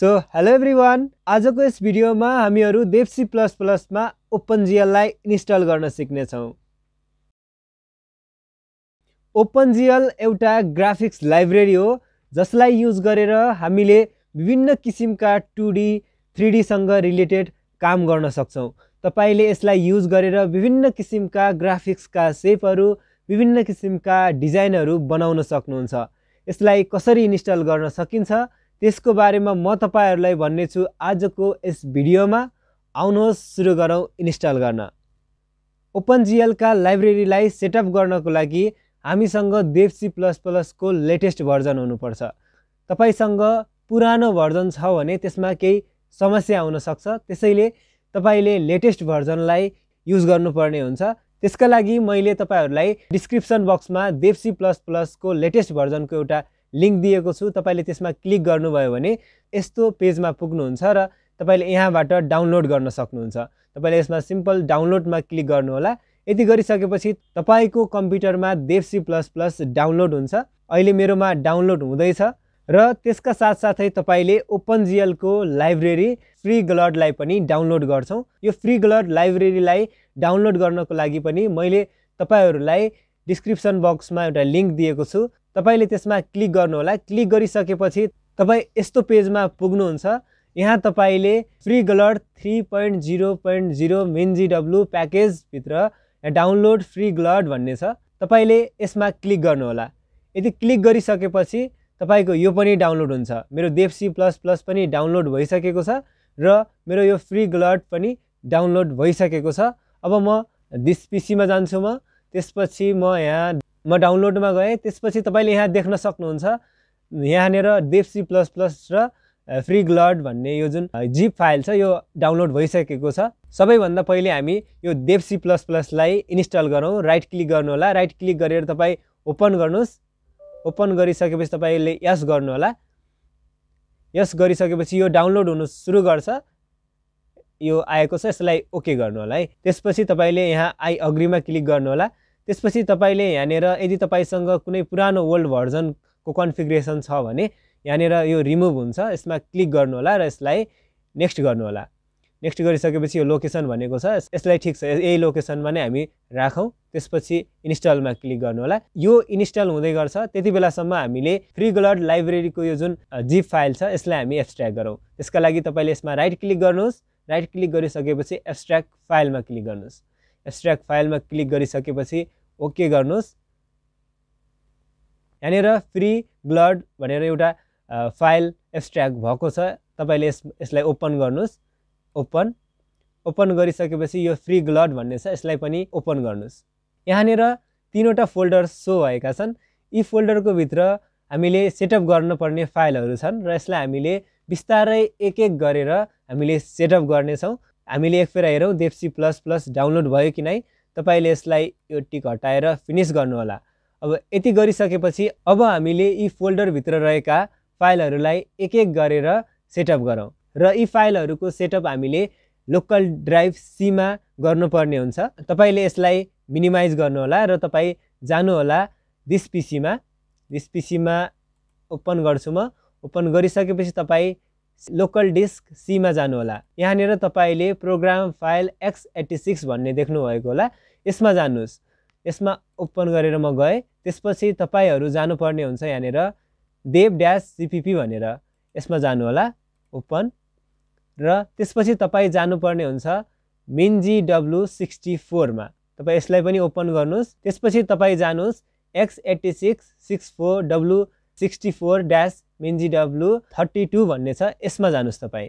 so hello every one आजको यस भिडियोमा हामीहरू देवसी प्लस प्लसमा ओपनजिएललाई इन्स्टल गर्न सिक्नेछौँ ओपनजिएल एउटा ग्राफिक्स लाइब्रेरी हो जसलाई युज गरेर हामीले विभिन्न किसिमका टु डी थ्री डीसँग रिलेटेड काम गर्न सक्छौँ तपाईँले यसलाई युज गरेर विभिन्न किसिमका ग्राफिक्सका सेपहरू विभिन्न किसिमका डिजाइनहरू बनाउन सक्नुहुन्छ यसलाई कसरी इन्स्टल गर्न सकिन्छ त्यसको बारेमा म तपाईँहरूलाई भन्नेछु आजको यस भिडियोमा आउनुहोस् सुरु गरौँ इन्स्टल गर्न ओपन ओपनजिएलका लाइब्रेरीलाई सेटअप गर्नको लागि हामीसँग देवसी प्लस प्लसको लेटेस्ट भर्जन हुनुपर्छ तपाईँसँग पुरानो भर्जन छ भने त्यसमा केही समस्या आउनसक्छ त्यसैले तपाईँले लेटेस्ट भर्जनलाई युज गर्नुपर्ने हुन्छ त्यसका लागि मैले तपाईँहरूलाई डिस्क्रिप्सन बक्समा देवसी प्लस प्लसको लेटेस्ट भर्जनको एउटा लिङ्क दिएको छु तपाईँले त्यसमा क्लिक गर्नुभयो भने यस्तो पेजमा पुग्नुहुन्छ र तपाईँले यहाँबाट डाउनलोड गर्न सक्नुहुन्छ तपाईँले यसमा सिम्पल डाउनलोडमा क्लिक गर्नुहोला यति गरिसकेपछि तपाईँको कम्प्युटरमा देवसी प्लस प्लस डाउनलोड हुन्छ अहिले मेरोमा डाउनलोड हुँदैछ र त्यसका साथसाथै तपाईँले ओपनजिएलको लाइब्रेरी फ्री ग्लडलाई पनि डाउनलोड गर्छौँ यो फ्री ग्लड लाइब्रेरीलाई डाउनलोड गर्नको लागि पनि मैले तपाईँहरूलाई डिस्क्रिप्सन बक्समा एउटा लिङ्क दिएको छु तपाईँले त्यसमा क्लिक गर्नुहोला क्लिक गरिसकेपछि तपाईँ यस्तो पेजमा पुग्नुहुन्छ यहाँ तपाईँले freeglut three point zero point zero मेनजिडब्लु प्याकेजभित्र डाउनलोड फ्री ग्लड भन्ने छ तपाईँले यसमा क्लिक गर्नुहोला यदि क्लिक गरिसकेपछि तपाईँको यो पनि डाउनलोड हुन्छ मेरो देवसी प्लस प्लस पनि डाउनलोड भइसकेको छ र मेरो यो फ्री ग्लड पनि डाउनलोड भइसकेको छ अब म दिस पिसीमा जान्छु म त्यसपछि म यहाँ म डाउनलोडमा गएँ त्यसपछि तपाईँले यहाँ देख्न सक्नुहुन्छ यहाँनिर देप्सी प्लस प्लस र फ्री ग्लड भन्ने यो जुन जिप फाइल छ यो डाउनलोड भइसकेको छ सबैभन्दा पहिले हामी यो देप्सी प्लस प्लसलाई इन्स्टल गरौँ राइट क्लिक गर्नुहोला राइट क्लिक गरेर तपाईँ ओपन गर्नुहोस् ओपन गरिसकेपछि तपाईँले यस गर्नुहोला यस गरिसकेपछि यो डाउनलोड हुनु सुरु गर्छ यो आएको छ यसलाई ओके गर्नु होला है त्यसपछि तपाईँले यहाँ आई अग्रीमा क्लिक गर्नुहोला त्यसपछि तपाईँले यहाँनिर यदि तपाईँसँग कुनै पुरानो ओल्ड भर्जनको कन्फिग्रेसन छ भने यहाँनिर यो रिमुभ हुन्छ यसमा क्लिक गर्नुहोला र यसलाई नेक्स्ट गर्नुहोला नेक्स्ट गरिसकेपछि यो लोकेसन भनेको छ यसलाई ठिक छ यही लोकेसनमा नै हामी राखौँ त्यसपछि इन्स्टलमा क्लिक गर्नुहोला यो इन्स्टल हुँदै गर्छ त्यति बेलासम्म हामीले फ्री ग्लड लाइब्रेरीको यो जुन जिप फाइल छ यसलाई हामी एब्सट्र्याक्ट गरौँ त्यसका लागि तपाईँले यसमा राइट क्लिक गर्नुहोस् राइट क्लिक गरिसकेपछि एब्सट्र्याक्ट फाइलमा क्लिक गर्नुहोस् एस्ट्र्याक्ट फाइलमा क्लिक गरिसकेपछि ओके गर्नुहोस् यहाँनिर फ्री ब्लड भनेर एउटा फाइल एब्सट्र्याक्ट भएको छ तपाईँले यस यसलाई ओपन गर्नुहोस् ओपन ओपन गरिसकेपछि यो फ्री ब्लड भन्ने छ यसलाई पनि ओपन गर्नुहोस् यहाँनिर तिनवटा फोल्डर सो भएका छन् यी फोल्डरको भित्र हामीले सेटअप गर्नुपर्ने फाइलहरू छन् र यसलाई हामीले बिस्तारै एक एक गरेर हामीले सेटअप गर्नेछौँ हामीले एकफेर हेरौँ देप्सी प्लस प्लस डाउनलोड भयो कि नै तपाईँले यसलाई यो टिक हटाएर फिनिस गर्नुहोला अब यति गरिसकेपछि अब हामीले यी फोल्डरभित्र रहेका फाइलहरूलाई एक एक गरेर सेटअप गरौँ र यी फाइलहरूको सेटअप हामीले लोकल ड्राइभ सीमा गर्नुपर्ने हुन्छ तपाईँले यसलाई मिनिमाइज गर्नुहोला र तपाईँ जानुहोला दिस पिसीमा दिस पिसीमा ओपन गर्छु म ओपन गरिसकेपछि तपाईँ लोकल डिस्क सीमा जानुहोला यहाँनिर तपाईँले program file x eighty six भन्ने देख्नुभएको होला यसमा जानुहोस् यसमा ओपन गरेर म गएँ त्यसपछि तपाईँहरू जानुपर्ने हुन्छ यहाँनिर देव ड्यास सिपिपी भनेर यसमा जानुहोला ओपन र त्यसपछि तपाईँ जानुपर्ने हुन्छ मिनजी डब्लु सिक्सटी फोरमा तपाईँ यसलाई पनि ओपन गर्नुहोस् त्यसपछि तपाईँ जानुहोस् x eighty six six four W sixty four dash W thirty two भन्ने छ यसमा जानुहोस् तपाईँ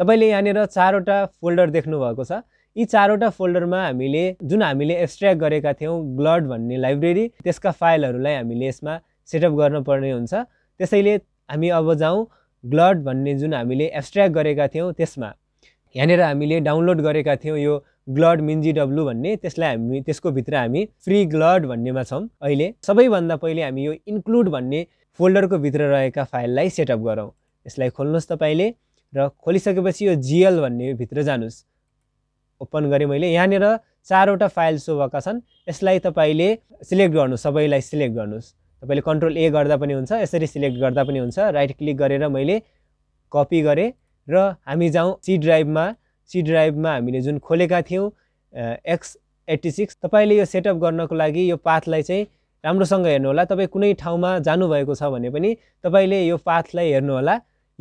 तपाईँले यहाँनिर चारवटा फोल्डर देख्नुभएको छ यी चारवटा फोल्डरमा हामीले जुन हामीले एक्सट्र्याक्ट गरेका थियौँ ग्लड भन्ने लाइब्रेरी त्यसका फाइलहरूलाई हामीले यसमा सेटअप गर्नुपर्ने हुन्छ त्यसैले हामी अब जाउँ ग्लड भन्ने जुन हामीले एक्सट्र्याक्ट गरेका थियौँ त्यसमा यहाँनिर हामीले डाउनलोड गरेका थियौँ यो ग्लड मिन्जी डब्लु भन्ने त्यसलाई हामी त्यसको भित्र हामी फ्री ग्लड भन्नेमा छौँ अहिले सबैभन्दा पहिले हामी यो इन्क्लुड भन्ने फोल्डरको भित्र रहेका फाइललाई सेटअप गरौँ यसलाई खोल्नुहोस् तपाईँले र खोलिसकेपछि यो जिएल भन्ने भित्र जानुहोस् ओपन गरेँ मैले यहाँनिर चारवटा फाइल सो भएका छन् यसलाई तपाईँले सिलेक्ट गर्नु सबैलाई सिलेक्ट गर्नुहोस् तपाईँले कन्ट्रोल ए गर्दा पनि हुन्छ यसरी सिलेक्ट गर्दा पनि हुन्छ राइट क्लिक गरेर मैले कपी गरेँ र हामी जाउँ सी ड्राइभमा सी ड्राइभमा हामीले जुन खोलेका थियौँ एक्स एट्टी सिक्स तपाईँले यो सेटअप गर्नको लागि यो पाथलाई चाहिँ राम्रोसँग हेर्नुहोला तपाईँ कुनै ठाउँमा जानुभएको छ भने पनि तपाईँले यो पाथलाई हेर्नुहोला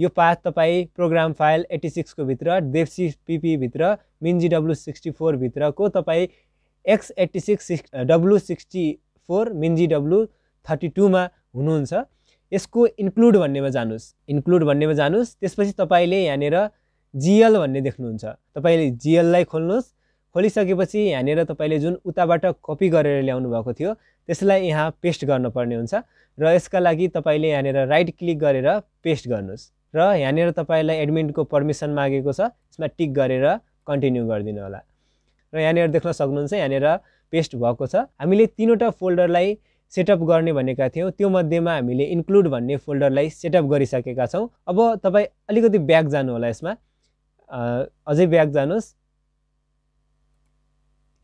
यो पाथ तपाईँ प्रोग्राम फाइल एट्टी सिक्सको भित्र देवसी पिपीभित्र मिन्जी डब्लु सिक्सटी फोरभित्रको तपाईँ X eighty six six W sixty four मिन्जी डब्लु थर्टी टूमा हुनुहुन्छ यसको इन्क्लुड भन्नेमा जानुहोस् इन्क्लुड भन्नेमा जानुहोस् त्यसपछि तपाईँले यहाँनिर जिएल भन्ने देख्नुहुन्छ तपाईँले जिएललाई खोल्नुहोस् खोलिसकेपछि यहाँनिर तपाईँले जुन उताबाट कपी गरेर ल्याउनु भएको थियो त्यसलाई यहाँ पेस्ट गर्नुपर्ने हुन्छ र यसका लागि तपाईँले यहाँनिर राइट क्लिक गरेर पेस्ट गर्नुहोस् र यहाँनिर तपाईँलाई एडमिनको पर्मिसन मागेको छ यसमा टिक गरेर कन्टिन्यू गरिदिनु होला र यहाँनिर देख्न सक्नुहुन्छ यहाँनिर पेस्ट भएको छ हामीले तिनवटा फोल्डरलाई सेटअप गर्ने भनेका थियौँ त्यो मध्येमा हामीले इन्क्लुड भन्ने फोल्डरलाई सेटअप गरिसकेका छौँ अब तपाईँ अलिकति ब्याक जानु होला यसमा अझै ब्याक जानुहोस्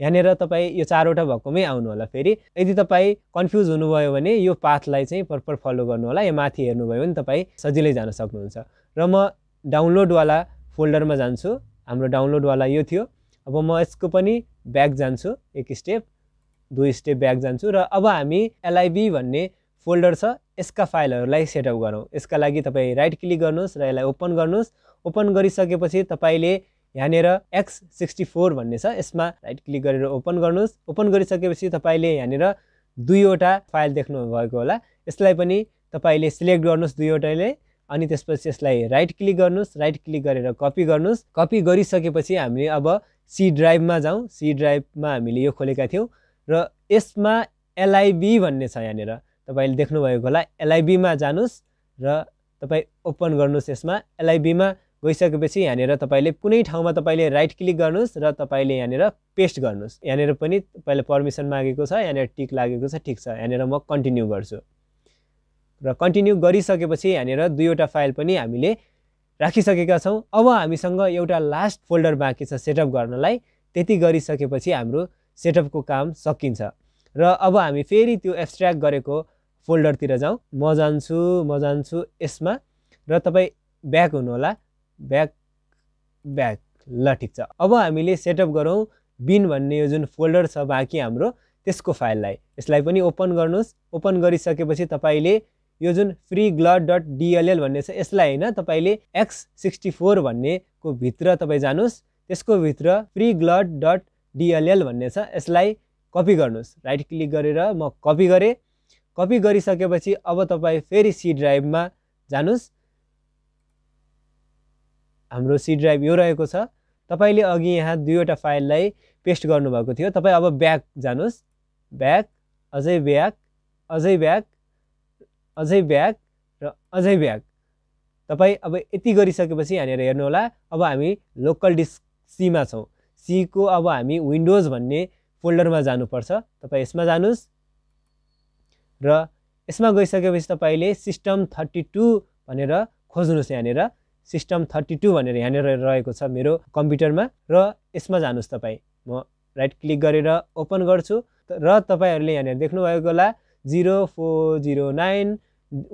यहाँनिर तपाईँ यो चारवटा भएकोमै आउनु होला फेरि यदि तपाईँ कन्फ्युज हुनुभयो भने यो पाथलाई चाहिँ प्रपर फलो गर्नु होला या माथि हेर्नुभयो भने तपाईँ सजिलै जान सक्नुहुन्छ र म डाउनलोडवाला फोल्डरमा जान्छु हाम्रो डाउनलोडवाला यो थियो अब म यसको पनि ब्याक जान्छु एक स्टेप दुई स्टेप ब्याक जान्छु र अब हामी एलआइबी भन्ने फोल्डर छ यसका फाइलहरूलाई सेटअप गरौँ यसका लागि तपाईँ राइट क्लिक गर्नुहोस् र यसलाई ओपन गर्नुहोस् ओपन गरिसकेपछि तपाईँले यहाँनिर एक्स सिक्सटी फोर भन्ने छ यसमा राइट क्लिक गरेर ओपन गर्नुहोस् ओपन गरिसकेपछि तपाईँले यहाँनिर दुईवटा फाइल देख्नु भएको होला यसलाई पनि तपाईँले सिलेक्ट गर्नुहोस् दुईवटाले अनि त्यसपछि यसलाई राइट क्लिक गर्नुहोस् राइट क्लिक गरेर कपी गर्नुहोस् कपी गरिसकेपछि हामी अब सी ड्राइभमा जाउँ सी ड्राइभमा हामीले यो खोलेका थियौँ र यसमा एलआइबी भन्ने छ यहाँनिर तपाईँले देख्नुभएको होला एलआइबीमा जानुहोस् र तपाईँ ओपन गर्नुहोस् यसमा एलआइबीमा गइसकेपछि यहाँनिर तपाईँले कुनै ठाउँमा तपाईँले राइट क्लिक गर्नुहोस् र तपाईँले यहाँनिर पेस्ट गर्नुहोस् यहाँनिर पनि तपाईँले पर्मिसन मागेको छ यहाँनिर टिक लागेको छ ठिक छ यहाँनिर म कन्टिन्यू गर्छु र कन्टिन्यू गरिसकेपछि यहाँनिर दुईवटा फाइल पनि हामीले राखिसकेका छौँ अब हामीसँग एउटा लास्ट फोल्डर बाँकी छ सेटअप गर्नलाई त्यति गरिसकेपछि हाम्रो सेटअपको काम सकिन्छ र अब हामी फेरि त्यो एब्स्ट्र्याक्ट गरेको फोल्डरतिर जाउँ म जान्छु म जान्छु यसमा र तपाईँ ब्याक हुनुहोला ब्याक ब्याक ल ठिक छ अब हामीले सेटअप गरौँ बिन भन्ने यो जुन फोल्डर छ बाँकी हाम्रो त्यसको फाइललाई यसलाई पनि ओपन गर्नुहोस् ओपन गरिसकेपछि तपाईँले यो जुन फ्री ग्लड डट डिएलएल भन्ने छ यसलाई होइन तपाईँले एक्स सिक्सटी फोर भन्नेको भित्र तपाईँ जानुहोस् त्यसको भित्र फ्री ग्लड डट डिएलएल भन्ने छ यसलाई कपी गर्नुहोस् राइट क्लिक गरेर म कपी गरेँ कपी गरिसकेपछि अब तपाईँ फेरि सी ड्राइभमा जानुहोस् हाम्रो सी ड्राइभ यो रहेको छ तपाईँले अघि यहाँ दुईवटा फाइललाई पेस्ट गर्नुभएको थियो तपाईँ अब ब्याक जानुहोस् ब्याक अझै ब्याक अझै ब्याक अझै ब्याक र अझै ब्याक तपाईँ अब यति गरिसकेपछि यहाँनिर हेर्नुहोला अब हामी लोकल डिस्क सीमा छौँ सीको अब हामी विन्डोज भन्ने फोल्डरमा जानुपर्छ तपाईँ यसमा जानुहोस् र यसमा गइसकेपछि तपाईँले सिस्टम थर्टी टू भनेर खोज्नुहोस् यहाँनिर सिस्टम थर्टी टू भनेर यहाँनिर रहेको छ मेरो कम्प्युटरमा र यसमा जानुहोस् तपाईँ म राइट क्लिक गरेर ओपन गर्छु र तपाईँहरूले यहाँनिर देख्नुभएको होला zero four zero nine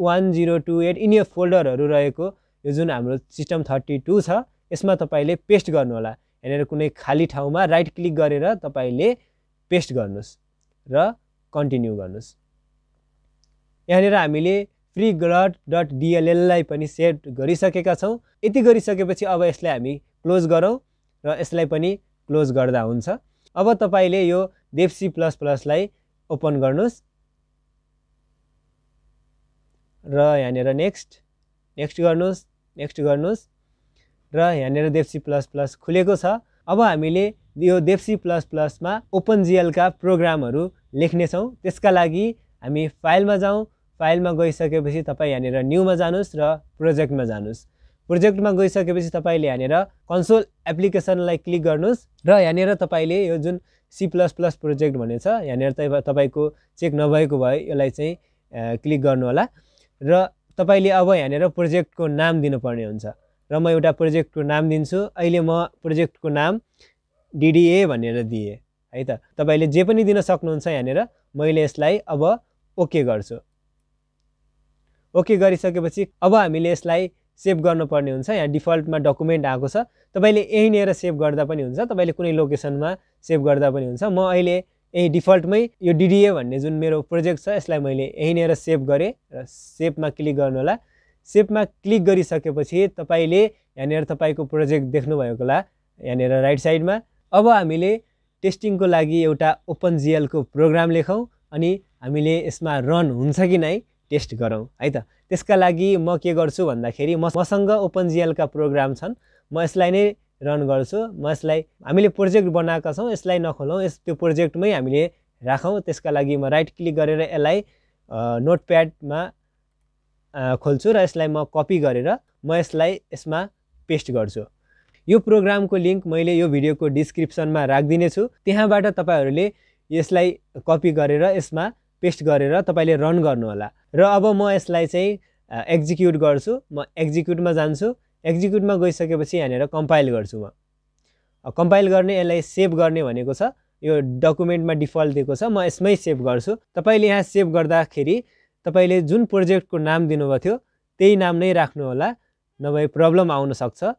one zero two eight यिनी फोल्डरहरू रहेको यो जुन हाम्रो सिस्टम थर्टी टू छ यसमा तपाईँले पेस्ट गर्नुहोला यहाँनिर कुनै खाली ठाउँमा राइट क्लिक गरेर तपाईँले पेस्ट गर्नुहोस् र कन्टिन्यू गर्नुहोस् यहाँनिर हामीले फ्री ग्रड डट डिएलएललाई पनि सेट गरिसकेका छौँ यति गरिसकेपछि अब यसलाई हामी क्लोज गरौँ र यसलाई पनि क्लोज गर्दा हुन्छ अब तपाईँले यो देप्सी प्लस प्लसलाई ओपन गर्नुहोस् र यहाँनिर नेक्स्ट नेक्स्ट गर्नुहोस् नेक्स्ट गर्नुहोस् र यहाँनिर देप्सी प्लस प्लस खुलेको छ अब हामीले यो देप्सी प्लस प्लसमा ओपन जिएलका प्रोग्रामहरू लेख्नेछौँ त्यसका लागि हामी फाइलमा जाउँ फाइलमा गइसकेपछि तपाईँ यहाँनिर न्युमा जानुहोस् र प्रोजेक्टमा जानुहोस् प्रोजेक्टमा गइसकेपछि तपाईँले यहाँनिर कन्सोल एप्लिकेसनलाई क्लिक गर्नुहोस् र यहाँनिर तपाईँले यो जुन सी प्लस प्लस प्रोजेक्ट भन्ने छ यहाँनिर तपाईँको चेक नभएको भए यसलाई चाहिँ क्लिक गर्नुहोला र तपाईँले अब यहाँनिर प्रोजेक्टको नाम दिनुपर्ने हुन्छ र म एउटा प्रोजेक्टको नाम दिन्छु अहिले म प्रोजेक्टको नाम डिडिए भनेर दिएँ है त तपाईँले जे पनि दिन सक्नुहुन्छ यहाँनिर मैले यसलाई अब ओके गर्छु ओके गरिसकेपछि अब हामीले यसलाई सेभ गर्नुपर्ने हुन्छ यहाँ डिफल्टमा डकुमेन्ट आएको छ तपाईँले यहीँनिर सेभ गर्दा पनि हुन्छ तपाईँले कुनै लोकेसनमा सेभ गर्दा पनि हुन्छ म अहिले यहीँ डिफल्टमै यो डिडिए भन्ने जुन मेरो प्रोजेक्ट छ यसलाई मैले यहीँनिर सेभ गरेँ र सेभमा क्लिक गर्नु होला सेभमा क्लिक गरिसकेपछि तपाईँले यहाँनिर तपाईँको प्रोजेक्ट देख्नुभएको होला यहाँनिर राइट साइडमा अब हामीले टेस्टिङको लागि एउटा ओपन जिएलको प्रोग्राम लेखौँ अनि हामीले यसमा रन हुन्छ कि नै टेस्ट गरौँ है त त्यसका लागि म के गर्छु भन्दाखेरि म मसँग ओपन ओपनजिएलका प्रोग्राम छन् म यसलाई नै रन गर्छु म यसलाई हामीले प्रोजेक्ट बनाएका छौँ यसलाई नखोलौँ यस त्यो प्रोजेक्टमै हामीले राखौँ त्यसका लागि म राइट क्लिक गरेर यसलाई नोटप्याडमा खोल्छु र यसलाई म कपी गरेर म यसलाई यसमा पेस्ट गर्छु यो प्रोग्रामको लिङ्क मैले यो भिडियोको डिस्क्रिप्सनमा राखिदिनेछु त्यहाँबाट तपाईँहरूले यसलाई कपी गरेर यसमा पेस्ट गरेर तपाईँले रन गर्नुहोला र अब म यसलाई चाहिँ एक्जिक्युट गर्छु म एक्जिक्युटमा जान्छु एक्जिक्युटमा गइसकेपछि यहाँनिर कम्पाइल गर्छु म कम्पाइल गर्ने यसलाई सेभ गर्ने भनेको छ यो डकुमेन्टमा डिफल्ट दिएको छ म यसमै सेभ गर्छु तपाईँले यहाँ सेभ गर्दाखेरि तपाईँले जुन प्रोजेक्टको नाम दिनुभएको थियो त्यही नाम नै राख्नुहोला नभए प्रब्लम आउन सक्छ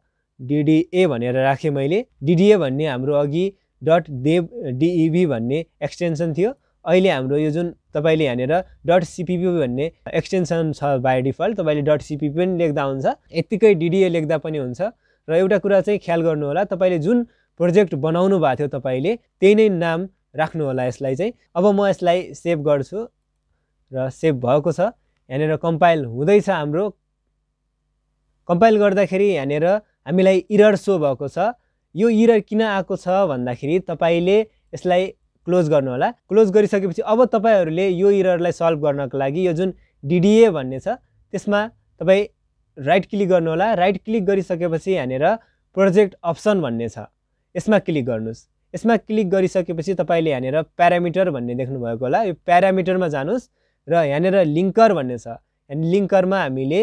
डिडिए भनेर राखेँ मैले डिडिए भन्ने हाम्रो अघि डट देव डिइभी भन्ने एक्सटेन्सन थियो अहिले हाम्रो यो जुन तपाईँले यहाँनिर डट सिपिपी भन्ने एक्सटेन्सन छ बाई डिफल्ट तपाईँले डट सिपिपी पनि लेख्दा हुन्छ यत्तिकै डिडिए लेख्दा पनि हुन्छ र एउटा कुरा चाहिँ ख्याल गर्नुहोला तपाईँले जुन प्रोजेक्ट बनाउनु भएको थियो तपाईँले त्यही नै नाम राख्नुहोला यसलाई चाहिँ अब म यसलाई सेभ गर्छु र सेभ भएको छ यहाँनिर कम्पाइल हुँदैछ हाम्रो कम्पाइल गर्दाखेरि यहाँनिर हामीलाई इरर सो भएको छ यो इरर किन आएको छ भन्दाखेरि तपाईँले यसलाई क्लोज गर्नुहोला क्लोज गरिसकेपछि अब तपाईँहरूले यो इररलाई सल्भ गर्नको लागि यो जुन डिडिए भन्ने छ त्यसमा तपाईँ राइट क्लिक गर्नुहोला राइट क्लिक गरिसकेपछि यहाँनिर प्रोजेक्ट अप्सन भन्ने छ यसमा क्लिक गर्नुहोस् यसमा क्लिक गरिसकेपछि तपाईँले यहाँनिर प्यारामिटर भन्ने देख्नुभएको होला यो प्यारामिटरमा जानुहोस् र यहाँनिर लिङ्कर भन्ने छ अनि लिङ्करमा हामीले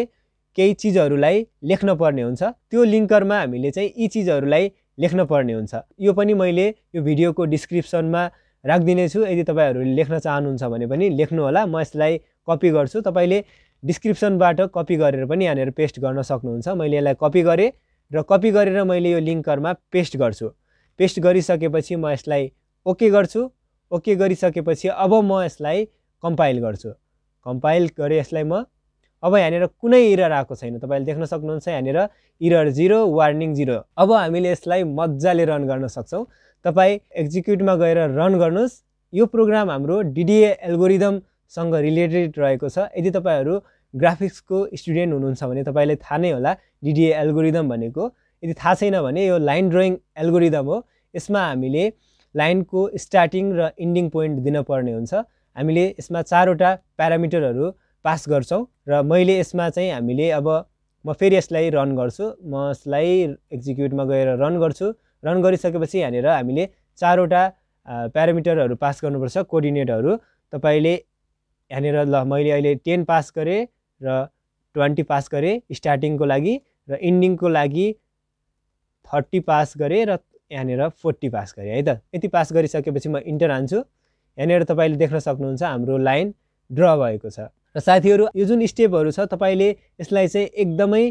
केही चिजहरूलाई लेख्न पर्ने हुन्छ त्यो लिङ्करमा हामीले चाहिँ यी चिजहरूलाई लेख्न पर्ने हुन्छ यो पनि मैले यो भिडियोको डिस्क्रिप्सनमा राखिदिनेछु यदि तपाईँहरूले लेख्न चाहनुहुन्छ भने पनि लेख्नुहोला म यसलाई कपी गर्छु तपाईँले डिस्क्रिप्सनबाट कपी गरेर पनि यहाँनिर पेस्ट गर्न सक्नुहुन्छ मैले यसलाई कपी गरेँ र कपी गरेर मैले यो लिङ्करमा पेस्ट गर्छु पेस्ट गरिसकेपछि म यसलाई ओके गर्छु ओके गरिसकेपछि अब म यसलाई कम्पाइल गर्छु कम्पाइल गरेँ यसलाई म अब यहाँनिर कुनै इरर आएको छैन तपाईँले देख्न सक्नुहुन्छ यहाँनिर इरर जिरो वार्निङ जिरो अब हामीले यसलाई मजाले रन गर्न सक्छौँ तपाईँ एक्जिक्युटमा गएर रन गर्नुहोस् यो प्रोग्राम हाम्रो डिडिए एल्गोरिदमसँग रिलेटेड रहेको छ यदि तपाईँहरू ग्राफिक्सको स्टुडेन्ट हुनुहुन्छ भने तपाईँलाई थाहा नै होला डिडिए एल्गोरिदम भनेको यदि थाहा छैन भने यो लाइन ड्रइङ एल्गोरिदम हो यसमा हामीले लाइनको स्टार्टिङ र इन्डिङ पोइन्ट दिनपर्ने हुन्छ हामीले यसमा चारवटा प्यारामिटरहरू पास गर्छौँ र मैले यसमा चाहिँ हामीले अब म फेरि यसलाई रन गर्छु म यसलाई एक्जिक्युटमा गएर रन गर्छु रन गरिसकेपछि यहाँनिर हामीले चारवटा प्यारामिटरहरू पास गर्नुपर्छ कोअर्डिनेटहरू तपाईँले यहाँनिर ल मैले अहिले टेन पास गरेँ र ट्वेन्टी पास गरेँ स्टार्टिङको लागि र इन्डिङको लागि थर्टी पास गरेँ र यहाँनिर फोर्टी पास गरेँ है त यति पास गरिसकेपछि म इन्टर हान्छु यहाँनिर तपाईँले देख्न सक्नुहुन्छ हाम्रो लाइन ड्र भएको छ र साथीहरू यो जुन स्टेपहरू छ तपाईँले यसलाई चाहिँ एकदमै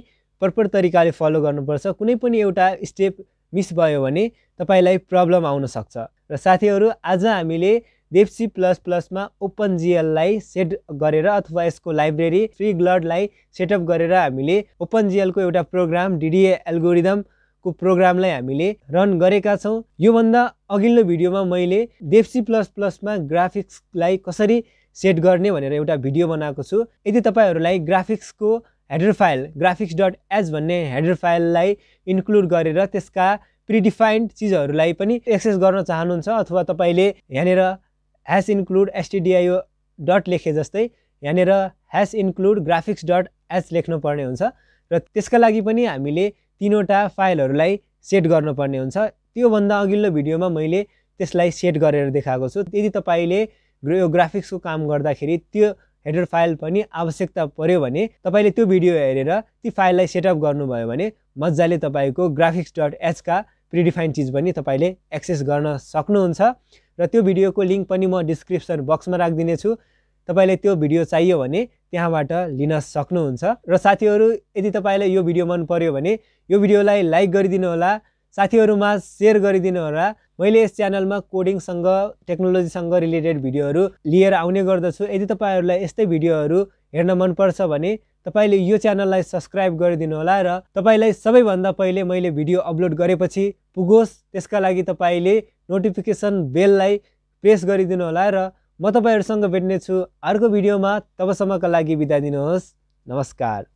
प्रपर तरिकाले फलो गर्नुपर्छ कुनै पनि एउटा स्टेप मिस भयो भने तपाईँलाई प्रब्लम आउन सक्छ र साथीहरू आज हामीले देप्सी प्लस प्लसमा ओपन जिएललाई सेट गरेर अथवा यसको लाइब्रेरी फ्री ग्लडलाई सेटअप गरेर हामीले ओपन जिएलको एउटा प्रोग्राम डिडिए एल्गोरिदमको प्रोग्रामलाई हामीले रन गरेका छौँ योभन्दा अघिल्लो भिडियोमा मैले देप्सी प्लस प्लसमा ग्राफिक्सलाई कसरी सेट गर्ने भनेर एउटा भिडियो बनाएको छु यदि तपाईँहरूलाई ग्राफिक्सको header file graphics dot H भन्ने हेडर फाइललाई इन्क्लुड गरेर त्यसका प्रिडिफाइन्ड चिजहरूलाई पनि एक्सेस गर्न चाहनुहुन्छ अथवा तपाईँले यहाँनिर ह्यास इन्क्लुड एसटिडिआइओ डट लेखे जस्तै यहाँनिर hash include graphics dot H लेख्नुपर्ने हुन्छ र त्यसका लागि पनि हामीले तिनवटा फाइलहरूलाई सेट गर्नुपर्ने हुन्छ त्योभन्दा अघिल्लो भिडियोमा मैले त्यसलाई सेट गरेर देखाएको छु यदि तपाईँले यो ग्राफिक्सको काम गर्दाखेरि त्यो हेडर फाइल पनि आवश्यकता पऱ्यो भने तपाईँले त्यो भिडियो हेरेर ती फाइललाई सेटअप गर्नुभयो भने मजाले तपाईँको ग्राफिक्स डट एचका प्रिडिफाइन चिज पनि तपाईँले एक्सेस गर्न सक्नुहुन्छ र त्यो भिडियोको लिङ्क पनि म डिस्क्रिप्सन बक्समा राखिदिनेछु तपाईँले त्यो भिडियो चाहियो भने त्यहाँबाट लिन सक्नुहुन्छ र साथीहरू यदि तपाईँलाई यो भिडियो मन पऱ्यो भने यो भिडियोलाई लाइक गरिदिनु होला साथीहरूमा सेयर गरिदिनु होला मैले यस च्यानलमा कोडिङसँग टेक्नोलोजीसँग रिलेटेड भिडियोहरू लिएर आउने गर्दछु यदि तपाईँहरूलाई यस्तै भिडियोहरू हेर्न मनपर्छ भने तपाईँले यो च्यानललाई सब्सक्राइब होला र तपाईँलाई सबैभन्दा पहिले मैले भिडियो अपलोड गरेपछि पुगोस् त्यसका लागि तपाईँले नोटिफिकेसन बेललाई प्रेस गरिदिनु होला र म तपाईँहरूसँग भेट्नेछु अर्को भिडियोमा तबसम्मका लागि बिदा दिनुहोस् नमस्कार